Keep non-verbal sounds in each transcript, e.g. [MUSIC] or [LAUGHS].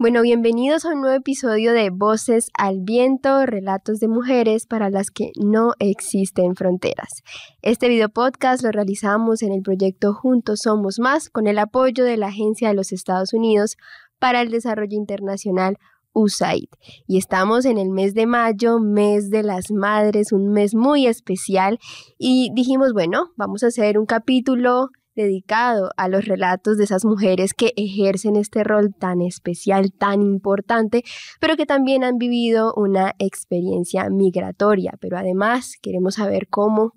Bueno, bienvenidos a un nuevo episodio de Voces al Viento, relatos de mujeres para las que no existen fronteras. Este video podcast lo realizamos en el proyecto Juntos Somos Más con el apoyo de la Agencia de los Estados Unidos para el Desarrollo Internacional USAID. Y estamos en el mes de mayo, mes de las madres, un mes muy especial. Y dijimos, bueno, vamos a hacer un capítulo dedicado a los relatos de esas mujeres que ejercen este rol tan especial, tan importante, pero que también han vivido una experiencia migratoria. Pero además queremos saber cómo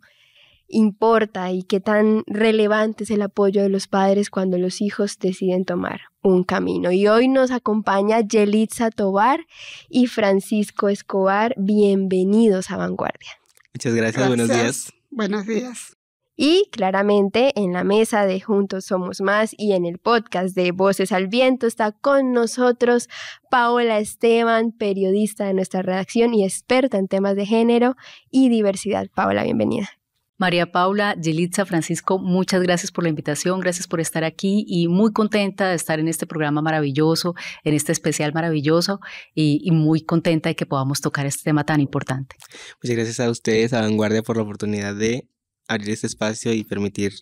importa y qué tan relevante es el apoyo de los padres cuando los hijos deciden tomar un camino. Y hoy nos acompaña Yelitza Tobar y Francisco Escobar. Bienvenidos a Vanguardia. Muchas gracias, gracias. buenos días. Buenos días. Y claramente en la mesa de Juntos Somos Más y en el podcast de Voces al Viento está con nosotros Paola Esteban, periodista de nuestra redacción y experta en temas de género y diversidad. Paola, bienvenida. María Paula, Yelitza, Francisco, muchas gracias por la invitación, gracias por estar aquí y muy contenta de estar en este programa maravilloso, en este especial maravilloso y, y muy contenta de que podamos tocar este tema tan importante. Muchas gracias a ustedes, a Vanguardia, por la oportunidad de abrir este espacio y permitir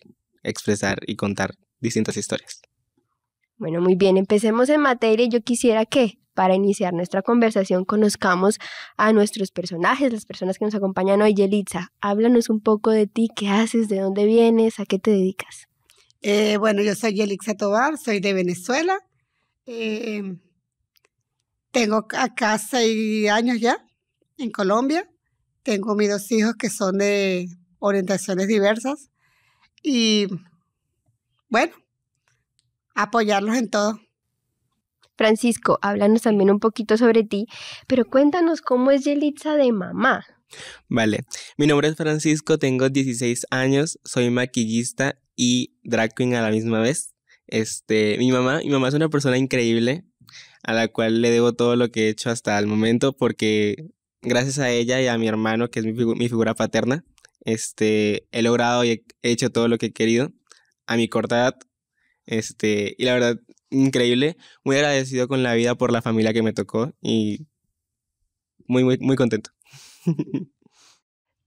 expresar y contar distintas historias. Bueno, muy bien, empecemos en materia. Yo quisiera que, para iniciar nuestra conversación, conozcamos a nuestros personajes, las personas que nos acompañan hoy. Yelitza, háblanos un poco de ti, qué haces, de dónde vienes, a qué te dedicas. Eh, bueno, yo soy Yelitza Tobar, soy de Venezuela. Em, tengo acá seis años ya, en Colombia. Tengo mis dos hijos que son de orientaciones diversas y bueno, apoyarlos en todo. Francisco, háblanos también un poquito sobre ti, pero cuéntanos cómo es Yelitza de mamá. Vale, mi nombre es Francisco, tengo 16 años, soy maquillista y drag queen a la misma vez. Este, mi mamá, mi mamá es una persona increíble a la cual le debo todo lo que he hecho hasta el momento porque gracias a ella y a mi hermano, que es mi figura paterna, este, he logrado y he hecho todo lo que he querido a mi corta edad. Este, y la verdad, increíble. Muy agradecido con la vida por la familia que me tocó y muy, muy, muy contento. [LAUGHS]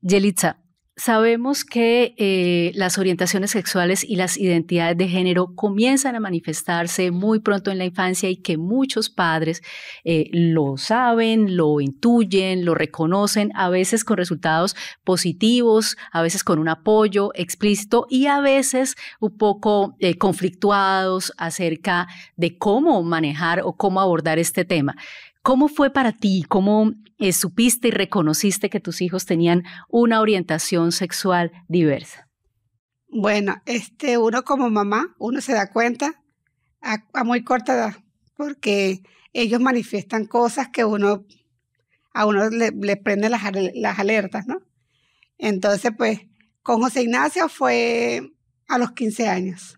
Yelitza, Sabemos que eh, las orientaciones sexuales y las identidades de género comienzan a manifestarse muy pronto en la infancia y que muchos padres eh, lo saben, lo intuyen, lo reconocen, a veces con resultados positivos, a veces con un apoyo explícito y a veces un poco eh, conflictuados acerca de cómo manejar o cómo abordar este tema. ¿Cómo fue para ti? ¿Cómo eh, supiste y reconociste que tus hijos tenían una orientación sexual diversa? Bueno, este, uno como mamá, uno se da cuenta a, muy corta edad, porque ellos manifiestan cosas que uno, a uno le, prende las, las alertas, ¿no? Entonces, pues, con José Ignacio fue a los 15 años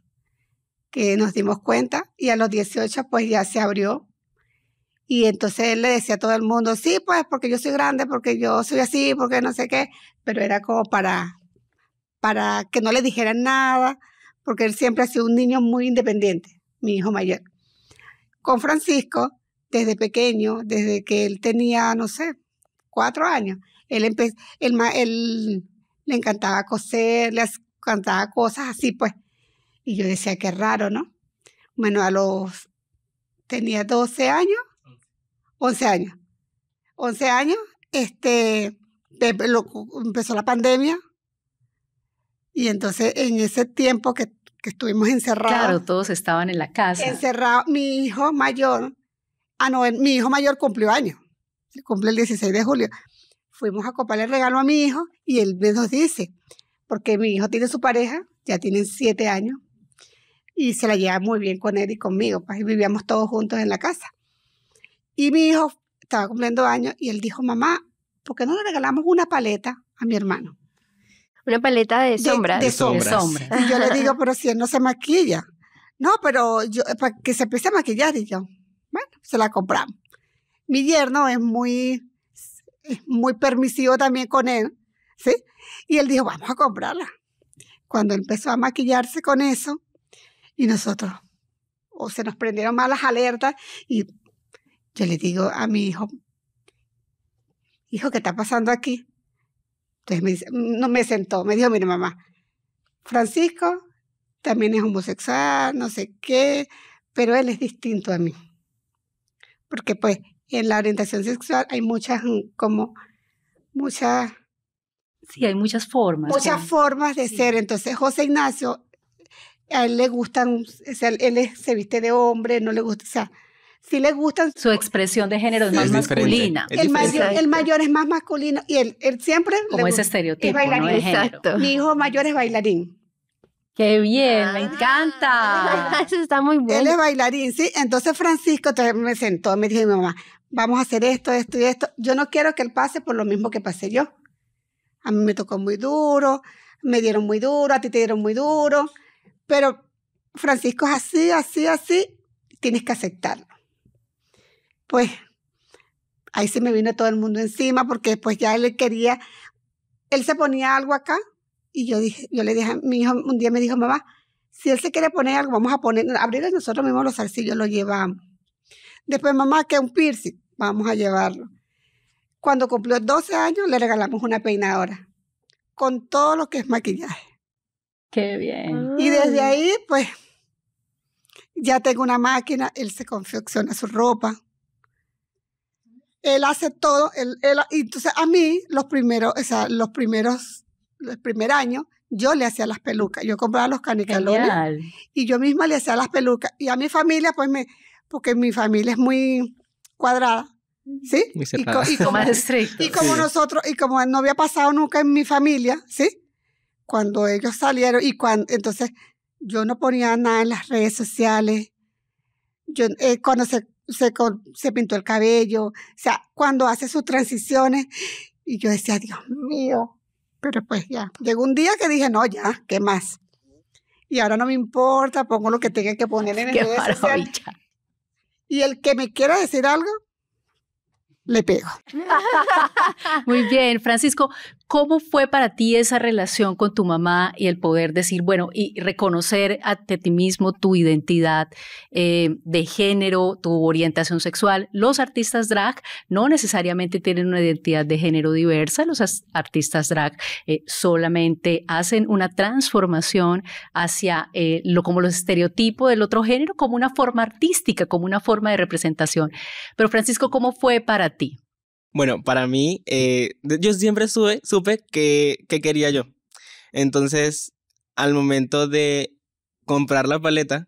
que nos dimos cuenta y a los 18 pues ya se abrió y entonces él le decía a todo el mundo, sí, pues porque yo soy grande, porque yo soy así, porque no sé qué, pero era como para, para que no le dijeran nada, porque él siempre ha sido un niño muy independiente, mi hijo mayor. Con Francisco, desde pequeño, desde que él tenía, no sé, cuatro años, él, él, le encantaba coser, le encantaba cosas así, pues. Y yo decía, qué raro, ¿no? Bueno, a los, tenía 12 años 11 años. 11 años, este, empezó la pandemia y entonces en ese tiempo que, estuvimos encerrados. Claro, todos estaban en la casa. Encerrado, mi hijo mayor, ah no, mi hijo mayor cumplió años, cumple el 16 de julio. Fuimos a comprarle el regalo a mi hijo y él nos dice, porque mi hijo tiene su pareja, ya tienen siete años, y se la lleva muy bien con él y conmigo, pues y vivíamos todos juntos en la casa. Y mi hijo estaba cumpliendo años y él dijo, mamá, ¿por qué no le regalamos una paleta a mi hermano? Una paleta de sombras. De, sombras. Y yo le digo, [LAUGHS] pero si él no se maquilla. No, pero yo, para que se empiece a maquillar. Y yo, bueno, se la compramos. Mi yerno es muy, es muy permisivo también con él, ¿sí? Y él dijo, vamos a comprarla. Cuando empezó a maquillarse con eso, y nosotros, o se nos prendieron malas alertas, y yo le digo a mi hijo, hijo, ¿qué está pasando aquí? Entonces me dice, mm, no me sentó, me dijo, mire mamá, Francisco también es homosexual, no sé qué, pero él es distinto a mí. Porque pues en la orientación sexual hay muchas, mm, como, muchas... Sí, hay muchas formas. Muchas formas de ser. Entonces José Ignacio, a él le gustan, o sea, él se viste de hombre, no le gusta, o sea, si les gustan. Su expresión de género es más masculina. el, mayor, es más masculino y él, él siempre. Como ese estereotipo. Es bailarín. Mi hijo mayor es bailarín. Qué bien, me ah. encanta. [LAUGHS] Eso está muy bueno. Él es bailarín, sí. Entonces Francisco me sentó, me dijo mi mamá, vamos a hacer esto, esto y esto. Yo no quiero que él pase por lo mismo que pasé yo. A mí me tocó muy duro, me dieron muy duro, a ti te dieron muy duro, pero Francisco es así, así, así, tienes que aceptarlo pues ahí se me vino todo el mundo encima porque después ya él quería, él se ponía algo acá y yo dije, yo le dije, mi hijo un día me dijo, mamá, si él se quiere poner algo, vamos a poner, abrirle nosotros mismos los arcillos, lo llevamos. Después, mamá, que un piercing, vamos a llevarlo. Cuando cumplió 12 años, le regalamos una peinadora con todo lo que es maquillaje. Qué bien. Ah. Y desde ahí, pues, ya tengo una máquina, él se confecciona su ropa, él hace todo, entonces a mí los primeros, o sea, los primeros, los primer año, yo le hacía las pelucas, yo compraba los canicalones y yo misma le hacía las pelucas. Y a mi familia, pues me, porque mi familia es muy cuadrada, ¿sí? Muy y, [LAUGHS] y, como, nosotros, y como no había pasado nunca en mi familia, ¿sí? Cuando ellos salieron y cuando, entonces yo no ponía nada en las redes sociales. Yo, eh, cuando se se, pintó el cabello, o sea, cuando hace sus transiciones. Y yo decía, Dios mío, pero pues ya. Llegó un día que dije, no, ya, ¿qué más? Y ahora no me importa, pongo lo que tenga que poner en el redes Y el que me quiera decir algo, le pego. [LAUGHS] Muy bien, Francisco. ¿Cómo fue para ti esa relación con tu mamá y el poder decir, bueno, y reconocer a ti mismo tu identidad eh, de género, tu orientación sexual? Los artistas drag no necesariamente tienen una identidad de género diversa, los artistas drag eh, solamente hacen una transformación hacia eh, lo como los estereotipos del otro género, como una forma artística, como una forma de representación. Pero Francisco, ¿cómo fue para ti? Bueno, para mí, eh, yo siempre sube, supe que, quería yo. Entonces, al momento de comprar la paleta,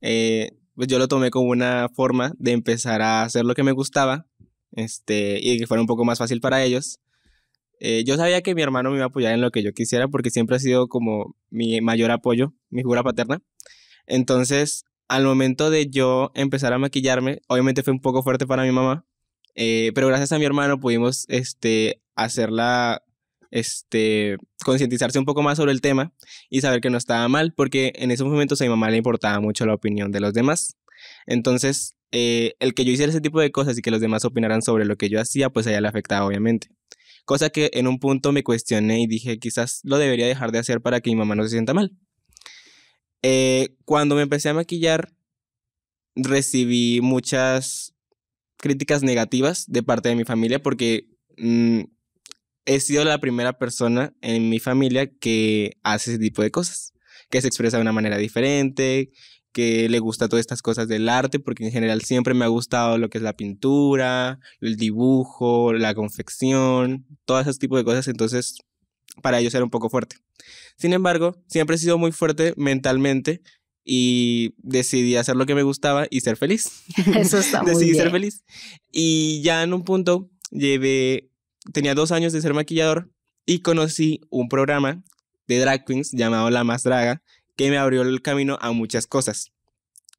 eh, pues yo lo tomé como una forma de empezar a hacer lo que me gustaba este, y que fuera un poco más fácil para ellos. Eh, yo sabía que mi hermano me iba a apoyar en lo que yo quisiera porque siempre ha sido como mi mayor apoyo, mi figura paterna. Entonces, al momento de yo empezar a maquillarme, obviamente fue un poco fuerte para mi mamá eh, pero gracias a mi hermano pudimos este, hacerla este, concientizarse un poco más sobre el tema y saber que no estaba mal, porque en esos momentos a mi mamá le importaba mucho la opinión de los demás. Entonces, eh, el que yo hiciera ese tipo de cosas y que los demás opinaran sobre lo que yo hacía, pues a ella le afectaba, obviamente. Cosa que en un punto me cuestioné y dije, quizás lo debería dejar de hacer para que mi mamá no se sienta mal. Eh, cuando me empecé a maquillar, recibí muchas críticas negativas de parte de mi familia porque mm, he sido la primera persona en mi familia que hace ese tipo de cosas, que se expresa de una manera diferente, que le gusta todas estas cosas del arte, porque en general siempre me ha gustado lo que es la pintura, el dibujo, la confección, todos esos tipos de cosas, entonces para ellos era un poco fuerte. Sin embargo, siempre he sido muy fuerte mentalmente y decidí hacer lo que me gustaba y ser feliz. [LAUGHS] Eso está [LAUGHS] Decidí ser feliz. Y ya en un punto llevé, tenía dos años de ser maquillador y conocí un programa de drag queens llamado La Más Draga que me abrió el camino a muchas cosas.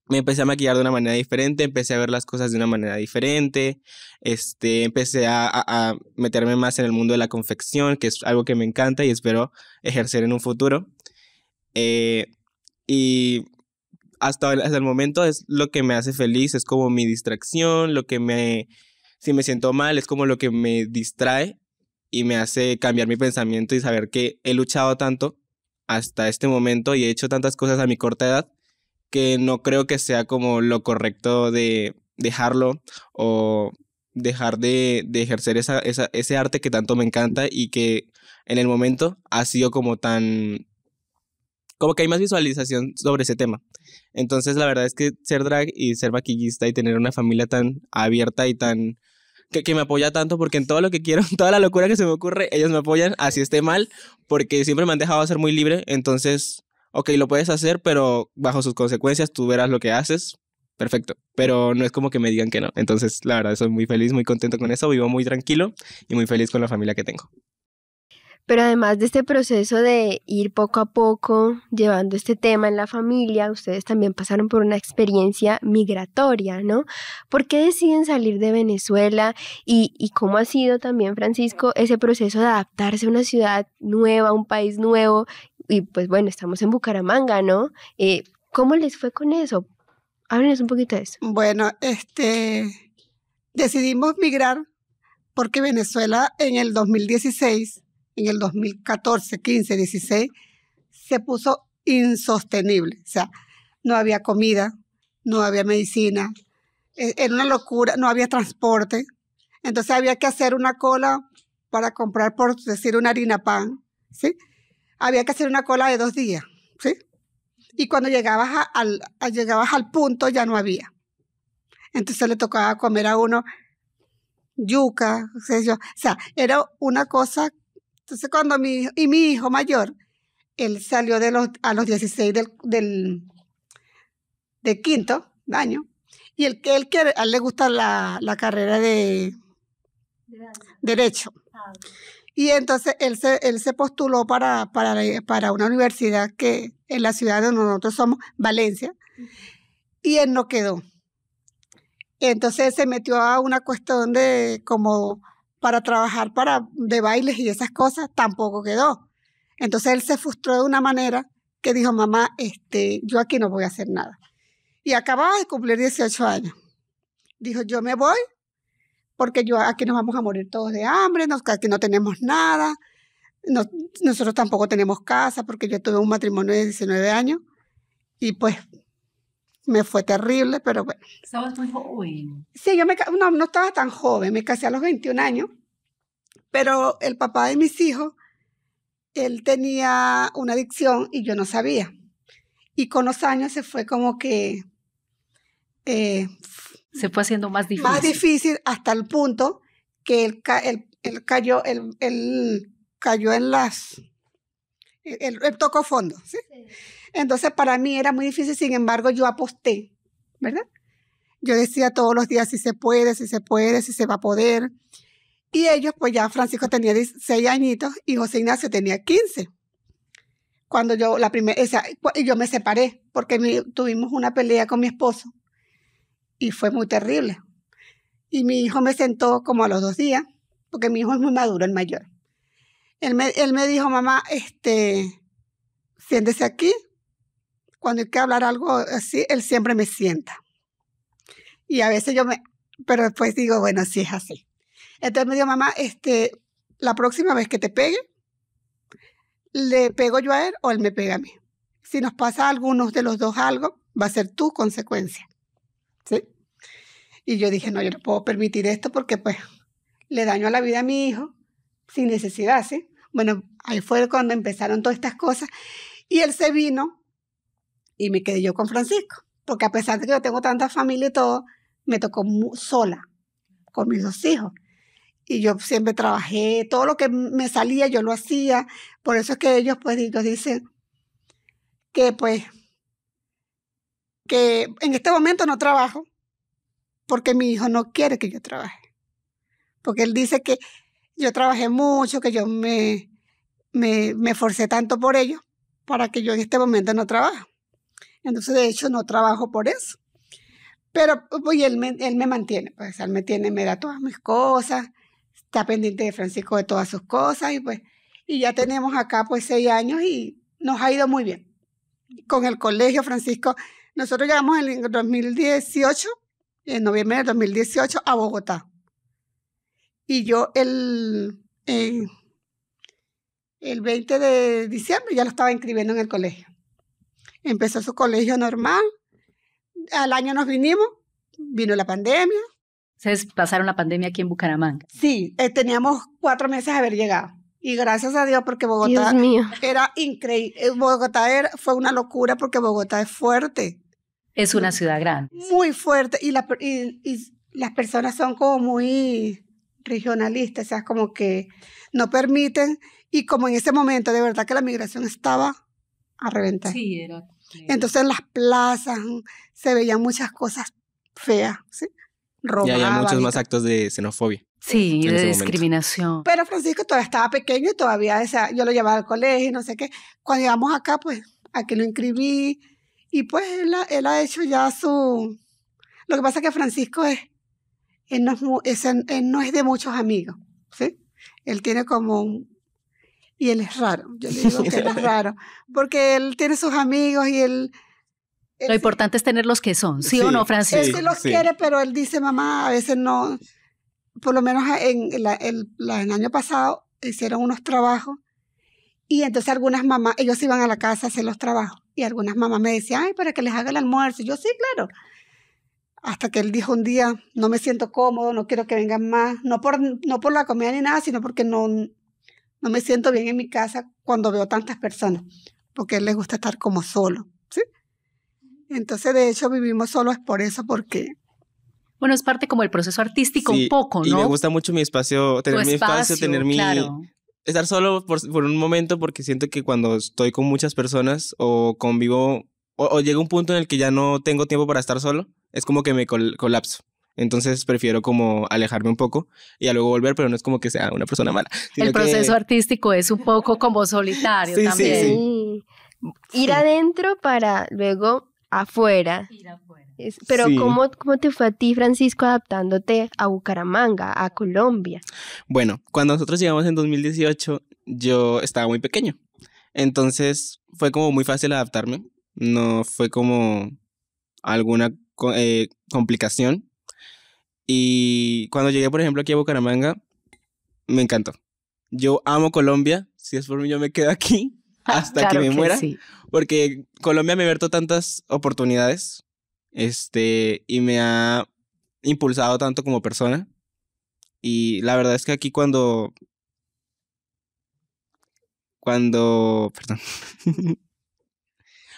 Me empecé a maquillar de una manera diferente, empecé a ver las cosas de una manera diferente, este, empecé a, a meterme más en el mundo de la confección, que es algo que me encanta y espero ejercer en un futuro. Eh, y hasta el, momento es lo que me hace feliz, es como mi distracción, lo que me, si me siento mal, es como lo que me distrae y me hace cambiar mi pensamiento y saber que he luchado tanto hasta este momento y he hecho tantas cosas a mi corta edad que no creo que sea como lo correcto de dejarlo o dejar de, ejercer ese arte que tanto me encanta y que en el momento ha sido como tan como que hay más visualización sobre ese tema. Entonces, la verdad es que ser drag y ser vaquillista y tener una familia tan abierta y tan... Que, me apoya tanto porque en todo lo que quiero, [LAUGHS] toda la locura que se me ocurre, ellos me apoyan, así esté mal, porque siempre me han dejado ser muy libre, entonces, ok, lo puedes hacer, pero bajo sus consecuencias tú verás lo que haces, perfecto, pero no es como que me digan que no, entonces la verdad soy muy feliz, muy contento con eso, vivo muy tranquilo y muy feliz con la familia que tengo. Pero además de este proceso de ir poco a poco llevando este tema en la familia, ustedes también pasaron por una experiencia migratoria, ¿no? ¿Por qué deciden salir de Venezuela y, cómo ha sido también, Francisco, ese proceso de adaptarse a una ciudad nueva, un país nuevo? Y pues bueno, estamos en Bucaramanga, ¿no? Eh, ¿Cómo les fue con eso? Háblenos un poquito de eso. Bueno, este, decidimos migrar porque Venezuela en el 2016 en el 2014, 15, 16, se puso insostenible. O sea, no había comida, no había medicina, e, era una locura, no había transporte. Entonces había que hacer una cola para comprar, por decir, una harina pan, ¿sí? Había que hacer una cola de dos días, ¿sí? Y cuando llegabas, al, al punto ya no había. Entonces le tocaba comer a uno yuca, o sea, o sea, era una cosa entonces, cuando mi, y mi hijo mayor, él salió de los, a los 16 del, del, quinto año, y a él le gusta la, carrera de, derecho. Y entonces él se, él se postuló para, para, una universidad que en la ciudad donde nosotros somos, Valencia, y él no quedó. Entonces se metió a una cuestión de como para trabajar para, de bailes y esas cosas, tampoco quedó. Entonces él se frustró de una manera que dijo, mamá, este, yo aquí no voy a hacer nada. Y acababa de cumplir 18 años. Dijo, yo me voy porque yo aquí nos vamos a morir todos de hambre, nos, aquí no tenemos nada, nosotros tampoco tenemos casa porque yo tuve un matrimonio de 19 años y pues me fue terrible, pero bueno. Estabas muy joven. Sí, yo me, no, estaba tan joven, me casé a los 21 años, pero el papá de mis hijos, él tenía una adicción y yo no sabía. Y con los años se fue como que... Eh, se fue haciendo más difícil. Más difícil hasta el punto que él, él cayó, él, cayó en las el toco tocó fondo, ¿sí? Entonces para mí era muy difícil, sin embargo yo aposté, ¿verdad? Yo decía todos los días si se puede, si se puede, si se va a poder. Y ellos, pues ya Francisco tenía 16 añitos y José Ignacio tenía 15. Cuando yo la primera, yo me separé porque tuvimos una pelea con mi esposo y fue muy terrible. Y mi hijo me sentó como a los dos días, porque mi hijo es muy maduro, el mayor. Él me, dijo, mamá, este, siéntese aquí. Cuando hay que hablar algo así, él siempre me sienta. Y a veces yo me, pero después digo, bueno, sí es así. Entonces me dijo, mamá, este, la próxima vez que te pegue, le pego yo a él o él me pega a mí. Si nos pasa a algunos de los dos algo, va a ser tu consecuencia. ¿Sí? Y yo dije, no, yo no puedo permitir esto porque pues le daño a la vida a mi hijo sin necesidad, ¿sí? Bueno, ahí fue cuando empezaron todas estas cosas. Y él se vino y me quedé yo con Francisco, porque a pesar de que yo tengo tanta familia y todo, me tocó sola con mis dos hijos. Y yo siempre trabajé, todo lo que me salía yo lo hacía. Por eso es que ellos, pues, ellos dicen que, pues, que en este momento no trabajo, porque mi hijo no quiere que yo trabaje. Porque él dice que yo trabajé mucho, que yo me, me, forcé tanto por ello, para que yo en este momento no trabaje. Entonces, de hecho, no trabajo por eso. Pero pues, él, me, él me mantiene, pues él me tiene, me da todas mis cosas, está pendiente de Francisco de todas sus cosas y pues, y ya tenemos acá pues seis años y nos ha ido muy bien. Con el colegio, Francisco, nosotros llegamos en 2018, en noviembre de 2018, a Bogotá. Y yo el, 20 eh, de diciembre ya lo estaba inscribiendo en el colegio. Empezó su colegio normal. Al año nos vinimos, vino la pandemia. Ustedes pasaron la pandemia aquí en Bucaramanga. Sí, eh, teníamos cuatro meses de haber llegado. Y gracias a Dios porque Bogotá era increíble. Eh, Bogotá era, fue una locura porque Bogotá es fuerte. Es una ciudad grande. Muy fuerte. y las personas son como muy regionalistas, o sea, como que no permiten. Y como en ese momento de verdad que la migración estaba a reventar. Sí, era. Entonces en las plazas se veían muchas cosas feas, ¿sí? Robaban. había muchos más actos de xenofobia. Sí, de discriminación. Pero Francisco todavía estaba pequeño y todavía, o yo lo llevaba al colegio, y no sé qué. Cuando llegamos acá, pues, aquí lo inscribí y pues él, él ha hecho ya su... Lo que pasa es que Francisco es él no es, de muchos amigos, ¿sí? Él tiene como Y él es raro, yo digo que es raro, porque él tiene sus amigos y él... Lo importante es tener los que son, ¿sí, o no, Francisco? Él sí los quiere, pero él dice, mamá, a veces no... Por lo menos en la, el, año pasado hicieron unos trabajos y entonces algunas mamás, ellos iban a la casa a hacer los trabajos y algunas mamás me decían, ay, para que les haga el almuerzo. yo sí, claro hasta que él dijo un día, no me siento cómodo, no quiero que vengan más, no por, no por la comida ni nada, sino porque no, no me siento bien en mi casa cuando veo tantas personas, porque a él le gusta estar como solo, ¿sí? Entonces, de hecho, vivimos solos por eso, porque... Bueno, es parte como el proceso artístico un poco, ¿no? Y me gusta mucho mi espacio, tener mi espacio, tener mi... Estar solo por, por un momento porque siento que cuando estoy con muchas personas o convivo o llega un punto en el que ya no tengo tiempo para estar solo, es como que me colapso. Entonces prefiero como alejarme un poco y luego volver, pero no es como que sea una persona mala. El proceso artístico es un poco como solitario también. Ir adentro para luego afuera. Ir Pero ¿cómo, ¿cómo, te fue a ti, Francisco, adaptándote a Bucaramanga, a Colombia? Bueno, cuando nosotros llegamos en 2018, yo estaba muy pequeño. Entonces fue como muy fácil adaptarme. No fue como alguna eh, complicación. Y cuando llegué, por ejemplo, aquí a Bucaramanga, me encantó. Yo amo Colombia. Si es por mí, yo me quedo aquí [LAUGHS] ah, hasta que me muera. Porque Colombia me ha abierto tantas oportunidades este, y me ha impulsado tanto como persona. Y la verdad es que aquí cuando... Cuando... Perdón. [LAUGHS]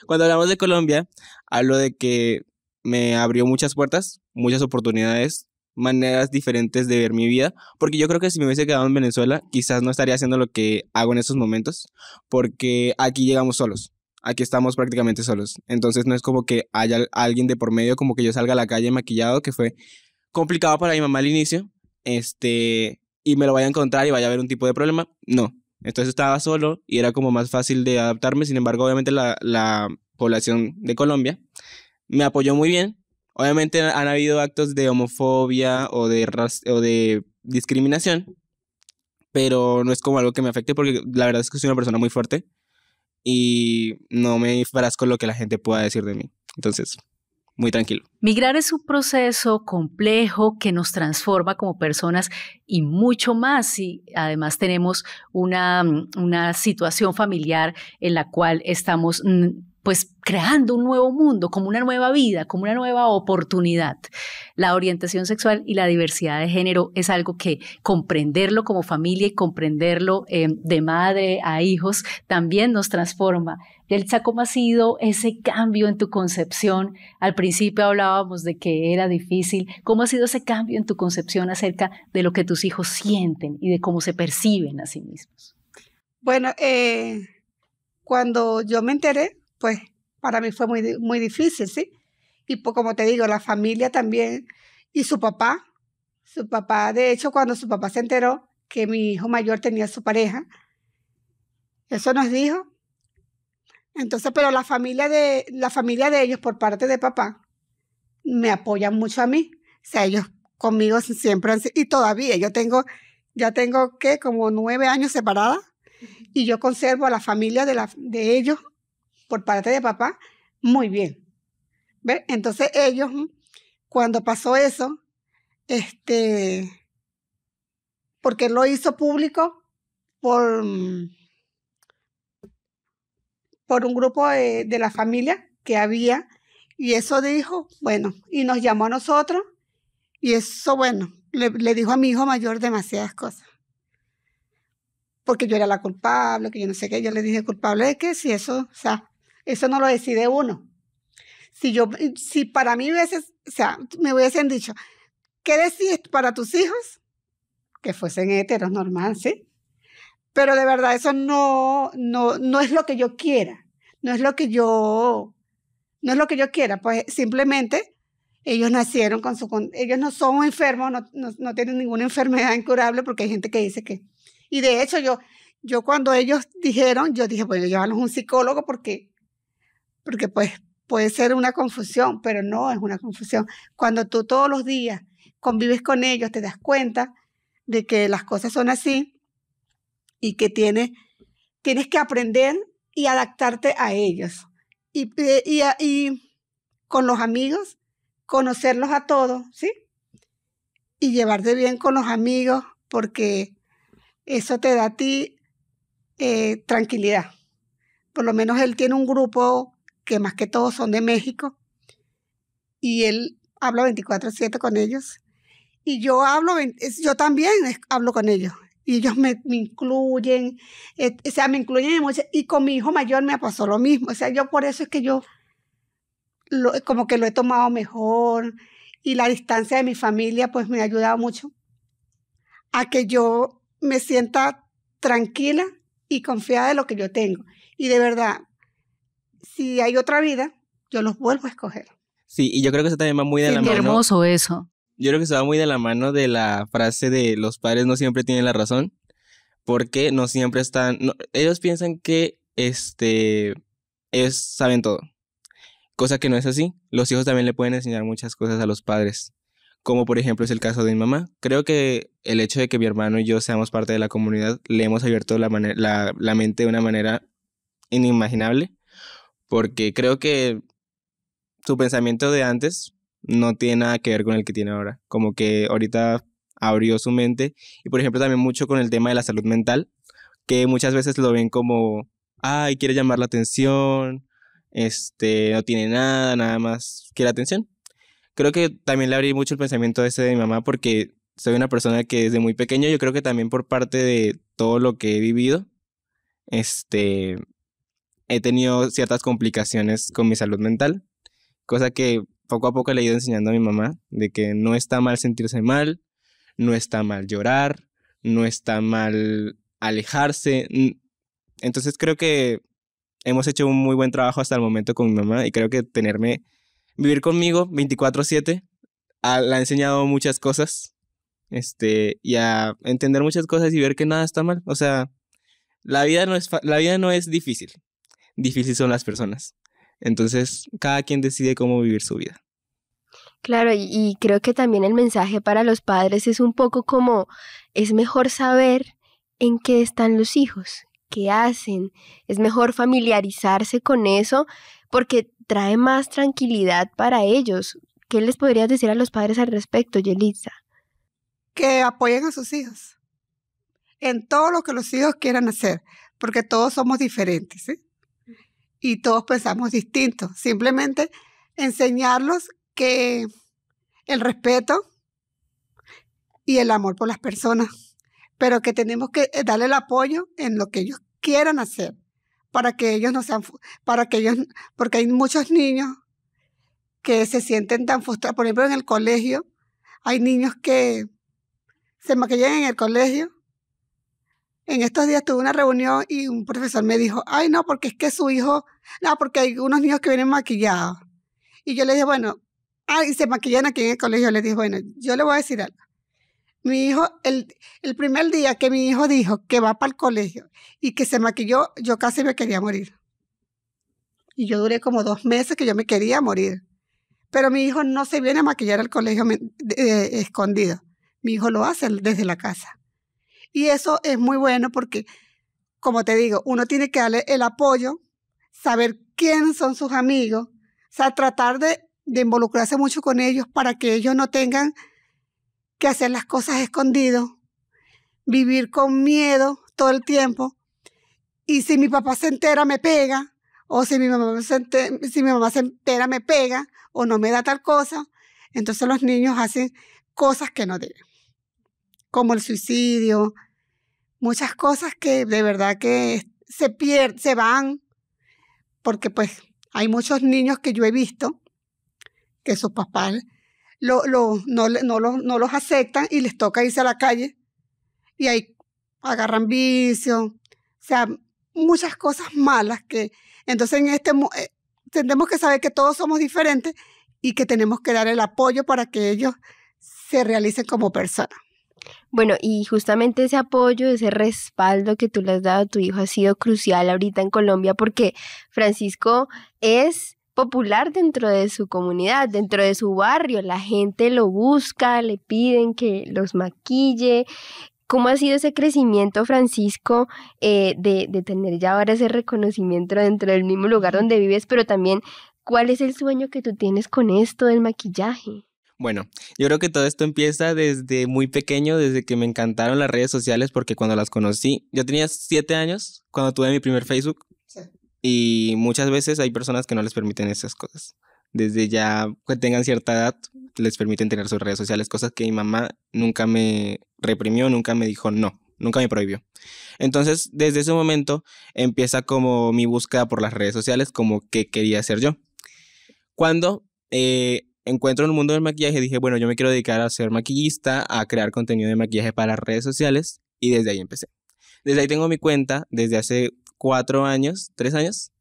cuando hablamos de Colombia, hablo de que me abrió muchas puertas, muchas oportunidades, maneras diferentes de ver mi vida, porque yo creo que si me hubiese quedado en Venezuela, quizás no estaría haciendo lo que hago en estos momentos, porque aquí llegamos solos, aquí estamos prácticamente solos, entonces no es como que haya alguien de por medio, como que yo salga a la calle maquillado, que fue complicado para mi mamá al inicio, este, y me lo vaya a encontrar y vaya a haber un tipo de problema, no. Entonces estaba solo y era como más fácil de adaptarme, sin embargo, obviamente la, la población de Colombia me apoyó muy bien. Obviamente han habido actos de homofobia o de, o de discriminación, pero no es como algo que me afecte porque la verdad es que soy una persona muy fuerte y no me frasco lo que la gente pueda decir de mí. Entonces, muy tranquilo. Migrar es un proceso complejo que nos transforma como personas y mucho más si además tenemos una, una situación familiar en la cual estamos pues creando un nuevo mundo, como una nueva vida, como una nueva oportunidad. La orientación sexual y la diversidad de género es algo que comprenderlo como familia y comprenderlo em, de madre a hijos también nos transforma. del ¿cómo ha sido ese cambio en tu concepción? Al principio hablábamos de que era difícil. ¿Cómo ha sido ese cambio en tu concepción acerca de lo que tus hijos sienten y de cómo se perciben a sí mismos? Bueno, eh, cuando yo me enteré, pues para mí fue muy, muy difícil, ¿sí? Y pues, como te digo, la familia también y su papá, su papá, de hecho, cuando su papá se enteró que mi hijo mayor tenía su pareja, eso nos dijo. Entonces, pero la familia de, la familia de ellos por parte de papá me apoyan mucho a mí. O sea, ellos conmigo siempre han y todavía yo tengo, ya tengo qué como nueve años separada y yo conservo a la familia de, la, de ellos por parte de papá muy bien. Entonces ellos, mm, cuando pasó eso, este, porque lo hizo público por, mm, por un grupo de, la familia que había, y eso dijo, bueno, y nos llamó a nosotros, y eso, bueno, le, dijo a mi hijo mayor demasiadas cosas porque yo era la culpable, que yo no sé qué, yo le dije culpable de qué? si eso, o sea, eso no lo decide uno. Si yo, si para mí veces, o sea, me hubiesen dicho, ¿qué decís para tus hijos? Que fuesen heteros, normal, ¿sí? Pero de verdad, eso no, no, no es lo que yo quiera. No es lo que yo, no es lo que yo quiera. Pues simplemente ellos nacieron con su, ellos no son enfermos, no, tienen ninguna enfermedad incurable porque hay gente que dice que. Y de hecho yo, yo cuando ellos dijeron, yo dije, bueno, llévalos a un psicólogo porque porque pues puede ser una confusión, pero no es una confusión. Cuando tú todos los días convives con ellos, te das cuenta de que las cosas son así y que tienes, tienes que aprender y adaptarte a ellos. Y, eh, ah, y, con los amigos, conocerlos a todos, ¿sí? Y llevarte bien con los amigos porque eso te da a ti eh, tranquilidad. Por lo menos él tiene un grupo que más que todo son de México, y él habla 24/7 con ellos. Y yo hablo, yo también hablo con ellos. Y ellos me, incluyen, eh, o sea, me incluyen mucho. Y con mi hijo mayor me pasó lo mismo. O sea, yo por eso es que yo como que lo he tomado mejor. Y la distancia de mi familia pues me ha ayudado mucho a que yo me sienta tranquila y confiada de lo que yo tengo. Y de verdad, si hay otra vida, yo los vuelvo a escoger. Sí, y yo creo que eso también va muy de la la qué hermoso eso. Yo creo que eso va muy de la mano de la frase de los padres no siempre tienen la razón, porque no siempre están, ellos piensan que este, ellos saben todo, cosa que no es así. Los hijos también le pueden enseñar muchas cosas a los padres, como por ejemplo es el caso de mi mamá. Creo que el hecho de que mi hermano y yo seamos parte de la comunidad le hemos abierto la, la mente de una manera inimaginable porque creo que su pensamiento de antes no tiene nada que ver con el que tiene ahora. Como que ahorita abrió su mente y por ejemplo también mucho con el tema de la salud mental, que muchas veces lo ven como, ay, quiere llamar la atención, este, no tiene nada, nada más quiere atención. Creo que también le abrí mucho el pensamiento ese de mi mamá porque soy una persona que desde muy pequeño yo creo que también por parte de todo lo que he vivido, este, he tenido ciertas complicaciones con mi salud mental, cosa que poco a poco le he ido enseñando a mi mamá, de que no está mal sentirse mal, no está mal llorar, no está mal alejarse. Entonces creo que hemos hecho un muy buen trabajo hasta el momento con mi mamá y creo que tenerme, vivir conmigo 24/7, ah, la ha enseñado muchas cosas, este, y a entender muchas cosas y ver que nada está mal. O sea, la vida no es, la vida no es difícil, difícil son las personas. Entonces, cada quien decide cómo vivir su vida. Claro, y, creo que también el mensaje para los padres es un poco como, es mejor saber en qué están los hijos, qué hacen, es mejor familiarizarse con eso porque trae más tranquilidad para ellos. ¿Qué les podrías decir a los padres al respecto, Yelitza? Que apoyen a sus hijos en todo lo que los hijos quieran hacer, porque todos somos diferentes. ¿eh? y todos pensamos distintos. Simplemente enseñarlos que el respeto y el amor por las personas, pero que tenemos que eh, darle el apoyo en lo que ellos quieran hacer para que ellos no sean, para que ellos, porque hay muchos niños que se sienten tan frustrados. Por ejemplo, en el colegio hay niños que se maquillan en el colegio en estos días tuve una reunión y un profesor me dijo, ay no, porque es que su hijo, no, porque hay unos niños que vienen maquillados. Y yo le dije, bueno, ay, ah, se maquillan aquí en el colegio. Le dije, bueno, yo le voy a decir algo. Mi hijo, el, primer día que mi hijo dijo que va para el colegio y que se maquilló, yo casi me quería morir. Y yo duré como dos meses que yo me quería morir. Pero mi hijo no se viene a maquillar al colegio escondido. Mi hijo lo hace desde la casa. Y eso es muy bueno porque, como te digo, uno tiene que darle el apoyo, saber quién son sus amigos, o sea, tratar de, de involucrarse mucho con ellos para que ellos no tengan que hacer las cosas escondidos, vivir con miedo todo el tiempo. Y si mi papá se entera, me pega. O si mi mamá se si mi mamá se entera me pega. O no me da tal cosa. Entonces los niños hacen cosas que no deben. Como el suicidio, muchas cosas que de verdad que se pierden, se van, porque pues hay muchos niños que yo he visto que sus papás lo, no, no, los, no los aceptan y les toca irse a la calle y ahí agarran vicio, o sea, muchas cosas malas que entonces en este eh, tenemos que saber que todos somos diferentes y que tenemos que dar el apoyo para que ellos se realicen como personas. Bueno, y justamente ese apoyo, ese respaldo que tú le has dado a tu hijo ha sido crucial ahorita en Colombia porque Francisco es popular dentro de su comunidad, dentro de su barrio. La gente lo busca, le piden que los maquille. ¿Cómo ha sido ese crecimiento, Francisco, eh, de, de tener ya ahora ese reconocimiento dentro del mismo lugar donde vives, pero también cuál es el sueño que tú tienes con esto del maquillaje? Bueno, yo creo que todo esto empieza desde muy pequeño, desde que me encantaron las redes sociales, porque cuando las conocí, yo tenía siete años cuando tuve mi primer Facebook. Sí. Y muchas veces hay personas que no les permiten esas cosas. Desde ya que tengan cierta edad, les permiten tener sus redes sociales, cosas que mi mamá nunca me reprimió, nunca me dijo no, nunca me prohibió. Entonces, desde ese momento empieza como mi búsqueda por las redes sociales, como qué quería hacer yo. Cuando eh, encuentro en el mundo del maquillaje, y dije, bueno, yo me quiero dedicar a ser maquillista, a crear contenido de maquillaje para redes sociales y desde ahí empecé. Desde ahí tengo mi cuenta desde hace cuatro años, tres años.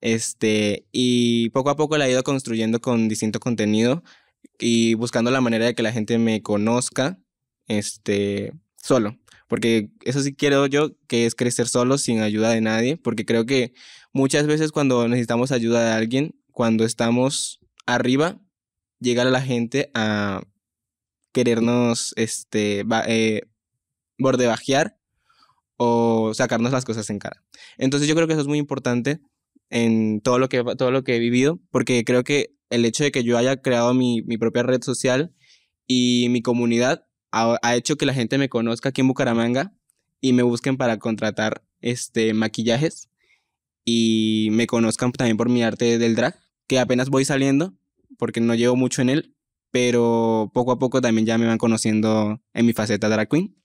Este, y poco a poco la he ido construyendo con distinto contenido y buscando la manera de que la gente me conozca, este, solo. Porque eso sí quiero yo, que es crecer solo, sin ayuda de nadie. Porque creo que muchas veces cuando necesitamos ayuda de alguien, cuando estamos arriba, llegar a la gente a querernos este, eh, bordebajear o sacarnos las cosas en cara. Entonces yo creo que eso es muy importante en todo lo que, todo lo que he vivido, porque creo que el hecho de que yo haya creado mi, propia red social y mi comunidad ha, hecho que la gente me conozca aquí en Bucaramanga y me busquen para contratar este, maquillajes y me conozcan también por mi arte del drag, que apenas voy saliendo, porque no llevo mucho en él, pero poco a poco también ya me van conociendo en mi faceta drag queen,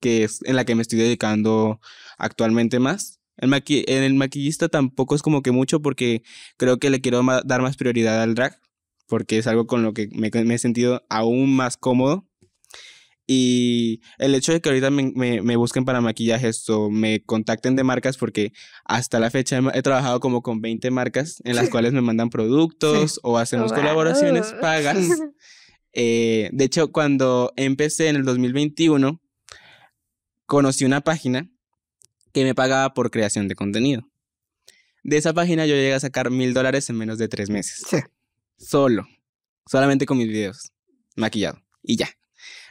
que es en la que me estoy dedicando actualmente más. En el maquillista tampoco es como que mucho porque creo que le quiero dar más prioridad al drag, porque es algo con lo que me he sentido aún más cómodo y el hecho de que ahorita me, busquen para maquillajes o me contacten de marcas, porque hasta la fecha he, trabajado como con 20 marcas en las cuales me mandan productos o hacemos colaboraciones pagas. [LAUGHS] Eh, de hecho, cuando empecé en el 2021, conocí una página que me pagaba por creación de contenido. De esa página yo llegué a sacar mil dólares en menos de tres meses. Sí. Solo. Solamente con mis videos. Maquillado. Y ya.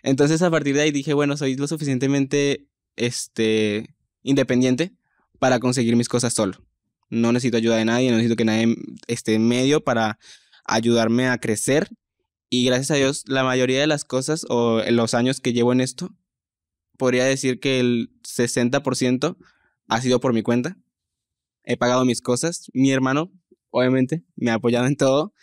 Entonces a partir de ahí dije, bueno, soy lo suficientemente este, independiente para conseguir mis cosas solo. No necesito ayuda de nadie, no necesito que nadie esté en medio para ayudarme a crecer. Y gracias a Dios, la mayoría de las cosas o los años que llevo en esto, podría decir que el 60% ha sido por mi cuenta. He pagado mis cosas. Mi hermano, obviamente, me ha apoyado en todo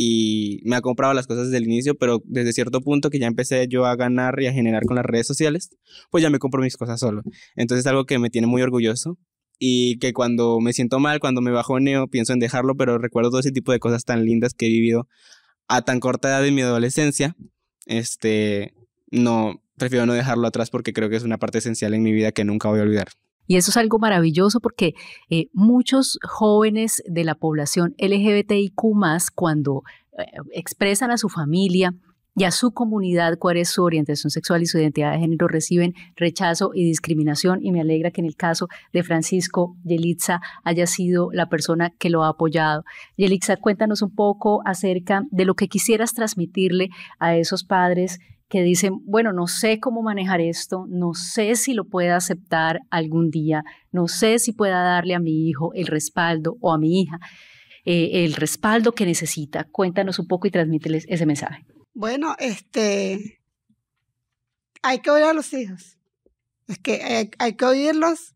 y me ha comprado las cosas desde el inicio, pero desde cierto punto que ya empecé yo a ganar y a generar con las redes sociales, pues ya me compro mis cosas solo. Entonces es algo que me tiene muy orgulloso y que cuando me siento mal, cuando me bajoneo, pienso en dejarlo, pero recuerdo todo ese tipo de cosas tan lindas que he vivido a tan corta edad de mi adolescencia. Este, no, prefiero no dejarlo atrás porque creo que es una parte esencial en mi vida que nunca voy a olvidar. Y eso es algo maravilloso porque eh, muchos jóvenes de la población LGBTIQ más cuando eh, expresan a su familia, y a su comunidad cuál es su orientación sexual y su identidad de género reciben rechazo y discriminación y me alegra que en el caso de Francisco Yelitza haya sido la persona que lo ha apoyado. Yelitza, cuéntanos un poco acerca de lo que quisieras transmitirle a esos padres que dicen, bueno, no sé cómo manejar esto, no sé si lo pueda aceptar algún día, no sé si pueda darle a mi hijo el respaldo o a mi hija eh, el respaldo que necesita. Cuéntanos un poco y transmíteles ese mensaje. Bueno, este, hay que oír a los hijos, es que eh, hay, que oírlos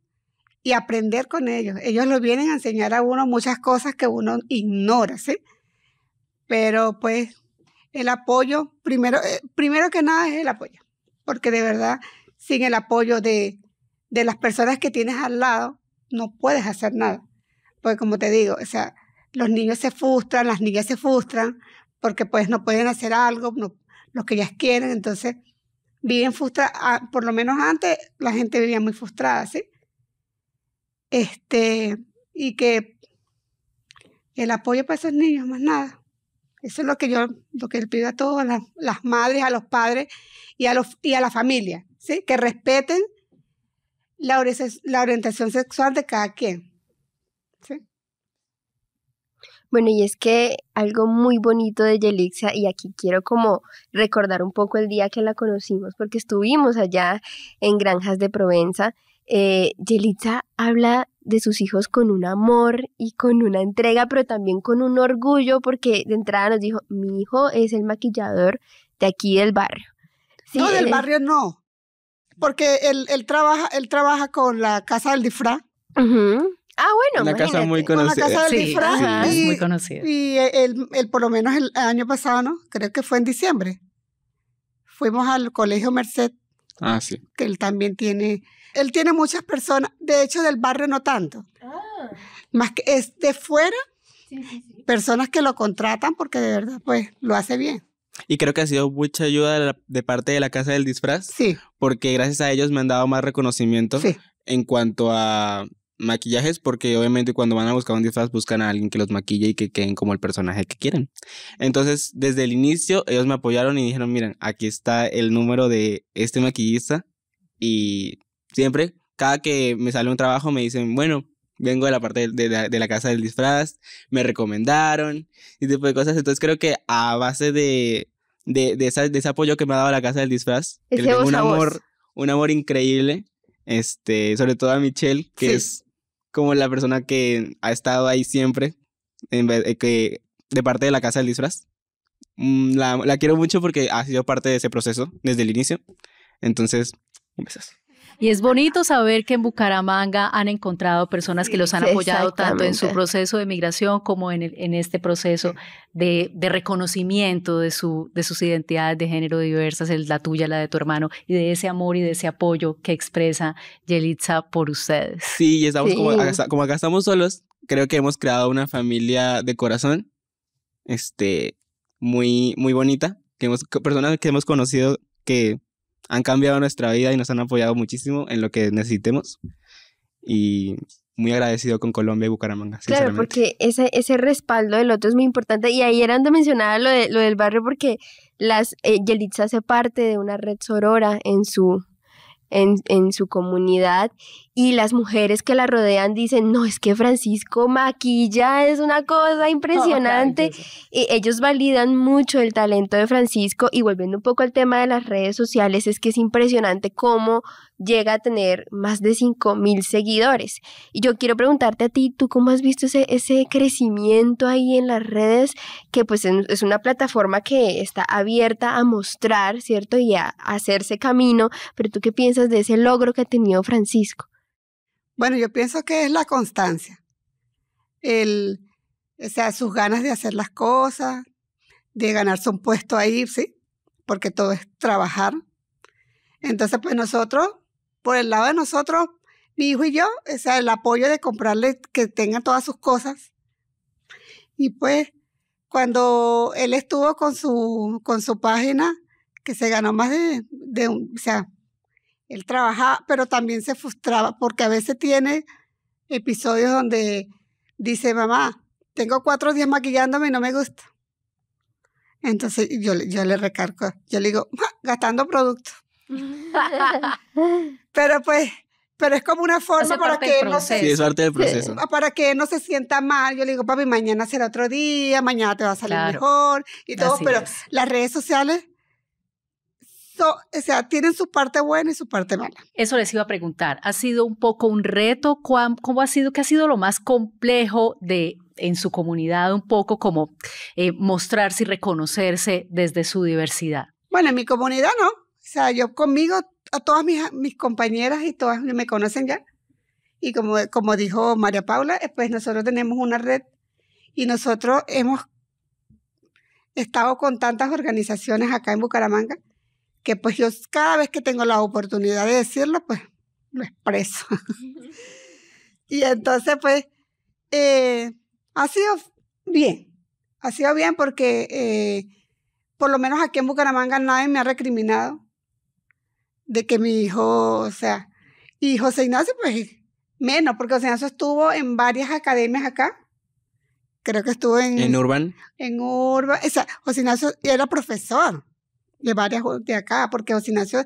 y aprender con ellos. Ellos nos vienen a enseñar a uno muchas cosas que uno ignora, ¿sí? Pero pues el apoyo, primero, eh, primero que nada es el apoyo, porque de verdad, sin el apoyo de, de las personas que tienes al lado, no puedes hacer nada. Porque como te digo, o sea, los niños se frustran, las niñas se frustran, porque pues no pueden hacer algo, los lo que ellas quieren, entonces viven frustradas, por lo menos antes la gente vivía muy frustrada, ¿sí? Este, y que el apoyo para esos niños, más nada. Eso es lo que yo, lo que le pido a todas las, madres, a los padres y a, los, y a la familia, ¿sí? que respeten la, orientación sexual de cada quien. Bueno, y es que algo muy bonito de Yelixa, y aquí quiero como recordar un poco el día que la conocimos, porque estuvimos allá en Granjas de Provenza. Eh, habla de sus hijos con un amor y con una entrega, pero también con un orgullo, porque de entrada nos dijo, mi hijo es el maquillador de aquí del barrio. Sí, no, del eh, barrio no, porque él, él, trabaja, él trabaja con la casa del disfraz. Ah, bueno, la casa muy conocida. la casa del sí, disfraz. y, muy conocida. Y por lo menos el año pasado, ¿no? Creo que fue en diciembre. Fuimos al colegio Merced. Ah, sí. Que él también tiene él tiene muchas personas, de hecho del barrio no tanto. Ah. Más que es de fuera, personas que lo contratan porque de verdad pues lo hace bien. Y creo que ha sido mucha ayuda de, parte de la Casa del Disfraz. Sí. Porque gracias a ellos me han dado más reconocimiento en cuanto a maquillajes porque obviamente cuando van a buscar un disfraz buscan a alguien que los maquille y que queden como el personaje que quieren. Entonces, desde el inicio ellos me apoyaron y dijeron, miren, aquí está el número de este maquillista y siempre, cada que me sale un trabajo me dicen, bueno, vengo de la parte de, la casa del disfraz, me recomendaron y tipo de cosas. Entonces creo que a base de, de, ese apoyo que me ha dado la casa del disfraz, un amor, un amor increíble, este, sobre todo a Michelle, que es como la persona que ha estado ahí siempre, en eh, que, de parte de la casa del disfraz. Mm, la, la quiero mucho porque ha sido parte de ese proceso desde el inicio. Entonces, un besazo. Y es bonito saber que en Bucaramanga han encontrado personas que los han apoyado tanto en su proceso de migración como en, el, en este proceso de, reconocimiento de, su, de sus identidades de género diversas, la tuya, la de tu hermano, y de ese amor y de ese apoyo que expresa Yelitza por ustedes. Sí, y estamos Como, acá, como acá estamos solos, creo que hemos creado una familia de corazón, este, muy, muy bonita, que hemos, personas que hemos conocido que han cambiado nuestra vida y nos han apoyado muchísimo en lo que necesitemos. Y muy agradecido con Colombia y Bucaramanga. Claro, porque ese, ese respaldo del otro es muy importante. Y ahí eran de mencionaba lo, de, lo del barrio, porque las eh, hace parte de una red sorora en su, en, en su comunidad y las mujeres que la rodean dicen, no, es que Francisco maquilla, es una cosa impresionante. y ellos validan mucho el talento de Francisco y volviendo un poco al tema de las redes sociales, es que es impresionante cómo llega a tener más de 5 mil seguidores. Y yo quiero preguntarte a ti, ¿tú cómo has visto ese, ese crecimiento ahí en las redes? Que pues es una plataforma que está abierta a mostrar, ¿cierto? Y a hacerse camino, pero tú qué piensas de ese logro que ha tenido Francisco? Bueno, yo pienso que es la constancia. El, o sea, sus ganas de hacer las cosas, de ganarse un puesto ahí, ¿sí? Porque todo es trabajar. Entonces, pues nosotros, por el lado de nosotros, mi hijo y yo, o sea, el apoyo de comprarle que tenga todas sus cosas. Y pues, cuando él estuvo con su, con su página, que se ganó más de, de un, o sea, él trabajaba, pero también se frustraba porque a veces tiene episodios donde dice, mamá, tengo cuatro días maquillándome y no me gusta. Entonces yo, yo le recargo, yo le digo, gastando producto. [LAUGHS] pero pues, pero es como una forma para que no se, sienta mal. Yo le digo, papi, mañana será otro día, mañana te va a salir mejor y todo, pero las redes sociales o sea, tienen su parte buena y su parte mala. Eso les iba a preguntar. ¿Ha sido un poco un reto? ¿Cómo ha sido? ¿Qué ha sido lo más complejo de en su comunidad un poco como eh, mostrarse y reconocerse desde su diversidad? Bueno, en mi comunidad no. O sea, yo conmigo, a todas mis, mis compañeras y todas me conocen ya. Y como, como dijo María Paula, eh, pues nosotros tenemos una red y nosotros hemos estado con tantas organizaciones acá en Bucaramanga que pues yo cada vez que tengo la oportunidad de decirlo, pues lo expreso. [LAUGHS] [LAUGHS] y entonces pues eh, ha sido bien, ha sido bien porque eh, por lo menos aquí en Bucaramanga nadie me ha recriminado de que mi hijo, o sea, y José Ignacio pues menos, porque José Ignacio estuvo en varias academias acá. Creo que estuvo en... ¿En Urban? En Urban. O sea, José Ignacio era profesor de varias de acá, porque Osinacio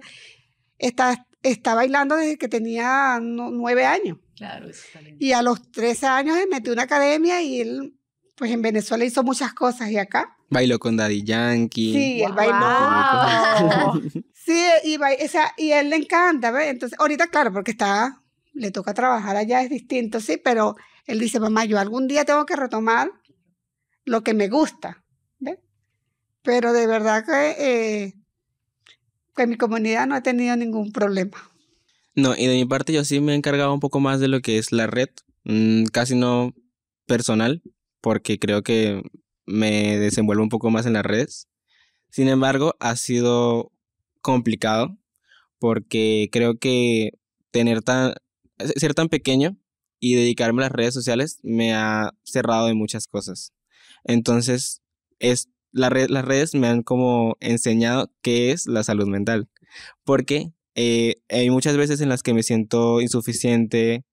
está, está bailando desde que tenía nueve años. Claro, eso Y a los 13 años él metió una academia y él, pues en Venezuela hizo muchas cosas y acá. Bailó con Daddy Yankee. Sí, él bailó. [LAUGHS] sí, y, y él le encanta, ¿ves? Entonces, ahorita, claro, porque está, le toca trabajar allá, es distinto, sí, pero él dice, mamá, yo algún día tengo que retomar lo que me gusta. Pero de verdad que, eh, mi comunidad no ha tenido ningún problema. No, y de mi parte yo sí me he encargado un poco más de lo que es la red, mm, casi no personal, porque creo que me desenvuelvo un poco más en las redes. Sin embargo, ha sido complicado porque creo que tener tan ser tan pequeño y dedicarme a las redes sociales me ha cerrado de muchas cosas. Entonces, es las redes me han como enseñado qué es la salud mental, porque eh, hay muchas veces en las que me siento insuficiente,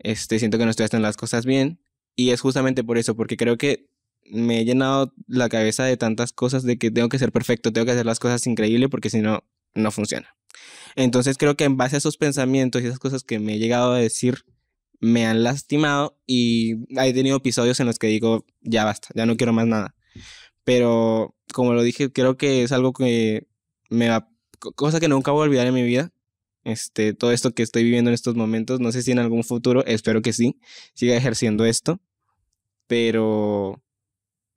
este, siento que no estoy haciendo las cosas bien, y es justamente por eso, porque creo que me he llenado la cabeza de tantas cosas de que tengo que ser perfecto, tengo que hacer las cosas increíbles, porque si no, no funciona. Entonces creo que en base a esos pensamientos y esas cosas que me he llegado a decir, me han lastimado y he tenido episodios en los que digo, ya basta, ya no quiero más nada. Pero como lo dije, creo que es algo que me va, cosa que nunca voy a olvidar en mi vida. Este, todo esto que estoy viviendo en estos momentos, no sé si en algún futuro, espero que sí, siga ejerciendo esto, pero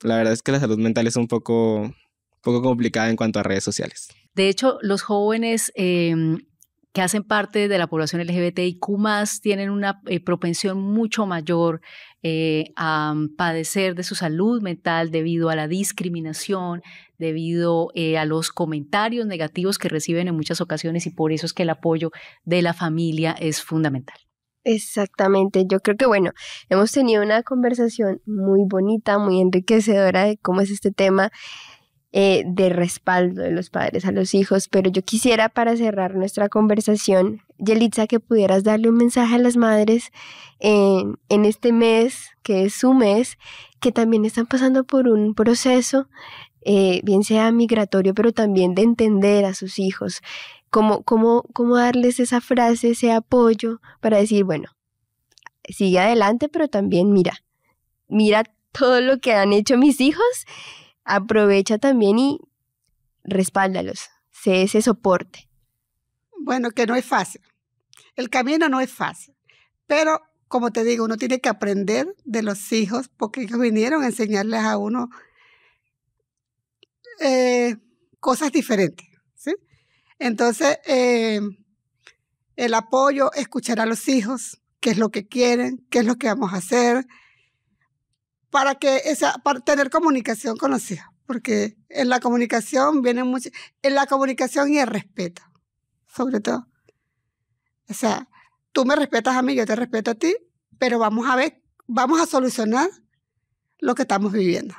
la verdad es que la salud mental es un poco, poco complicada en cuanto a redes sociales. De hecho, los jóvenes em, que hacen parte de la población LGBTIQ tienen una eh, propensión mucho mayor eh, a mm, padecer de su salud mental debido a la discriminación, debido eh, a los comentarios negativos que reciben en muchas ocasiones y por eso es que el apoyo de la familia es fundamental. Exactamente, yo creo que bueno, hemos tenido una conversación muy bonita, muy enriquecedora de cómo es este tema eh, de respaldo de los padres a los hijos, pero yo quisiera para cerrar nuestra conversación, Yelitza, que pudieras darle un mensaje a las madres en, este mes, que es su mes, que también están pasando por un proceso, eh, bien sea migratorio, pero también de entender a sus hijos. Cómo, cómo, cómo darles esa frase, ese apoyo para decir, bueno, sigue adelante, pero también mira, mira todo lo que han hecho mis hijos aprovecha también y respáldalos, sé ese soporte. Bueno, que no es fácil. El camino no es fácil, pero como te digo, uno tiene que aprender de los hijos porque ellos vinieron a enseñarles a uno eh, cosas diferentes. Entonces, eh, el apoyo, escuchar a los hijos, qué es lo que quieren, qué es lo que vamos a hacer, para que esa, para tener comunicación conocida. porque en la comunicación viene mucho, en la comunicación y el respeto, sobre todo. O sea, tú me respetas a mí, yo te respeto a ti, pero vamos a ver, vamos a solucionar lo que estamos viviendo.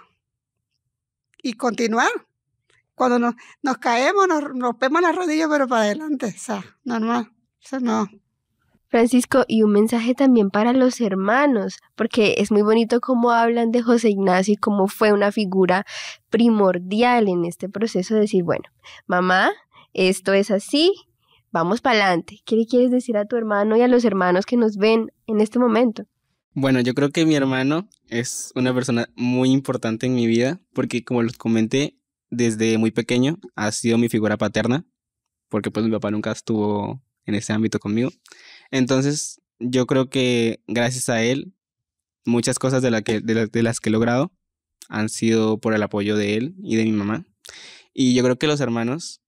Y continuar. Cuando nos, nos caemos, nos rompemos las rodillas, pero para adelante, o sea, normal. Eso no. Francisco, y un mensaje también para los hermanos, porque es muy bonito cómo hablan de José Ignacio y cómo fue una figura primordial en este proceso de decir, bueno, mamá, esto es así, vamos para adelante. ¿Qué le quieres decir a tu hermano y a los hermanos que nos ven en este momento? Bueno, yo creo que mi hermano es una persona muy importante en mi vida, porque como les comenté, desde muy pequeño ha sido mi figura paterna, porque pues mi papá nunca estuvo en ese ámbito conmigo. Entonces, yo creo que gracias a él, muchas cosas de, que, de, las que he logrado han sido por el apoyo de él y de mi mamá. Y yo creo que los hermanos,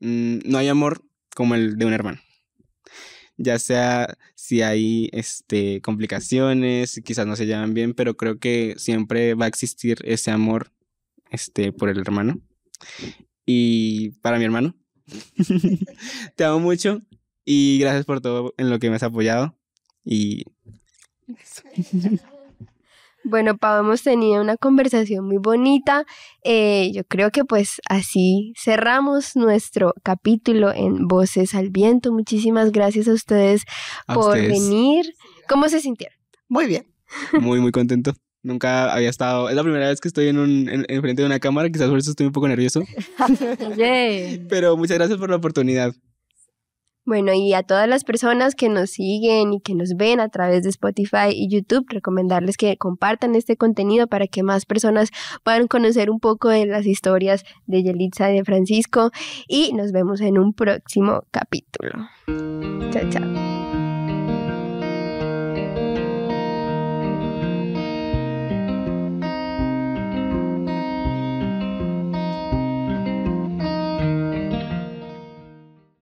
mm, no hay amor como el de un hermano. Ya sea si hay este, complicaciones, quizás no se llevan bien, pero creo que siempre va a existir ese amor este, por el hermano. Y para mi hermano, [LAUGHS] te amo mucho y gracias por todo en lo que me has apoyado. Y. [LAUGHS] Bueno, Pau, hemos tenido una conversación muy bonita. Eh, yo creo que pues así cerramos nuestro capítulo en Voces al Viento. Muchísimas gracias a ustedes por venir. ¿Cómo se sintieron? Muy bien. Muy, muy contento. Nunca había estado, es la primera vez que estoy en, un, frente de una cámara, quizás por eso estoy un poco nervioso. [LAUGHS] Pero muchas gracias por la oportunidad. Bueno, y a todas las personas que nos siguen y que nos ven a través de Spotify y YouTube, recomendarles que compartan este contenido para que más personas puedan conocer un poco de las historias de Yelitza y de Francisco. Y nos vemos en un próximo capítulo. Chao, chao.